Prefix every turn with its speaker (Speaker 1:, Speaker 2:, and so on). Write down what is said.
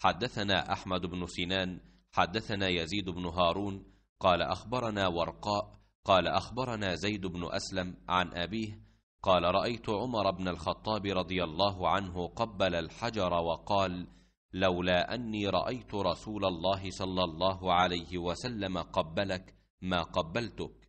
Speaker 1: حدثنا أحمد بن سنان
Speaker 2: حدثنا يزيد بن هارون قال أخبرنا ورقاء قال أخبرنا زيد بن أسلم عن أبيه قال رأيت عمر بن الخطاب رضي الله عنه قبل الحجر وقال لولا أني رأيت رسول الله
Speaker 1: صلى الله عليه وسلم قبلك ما قبلتك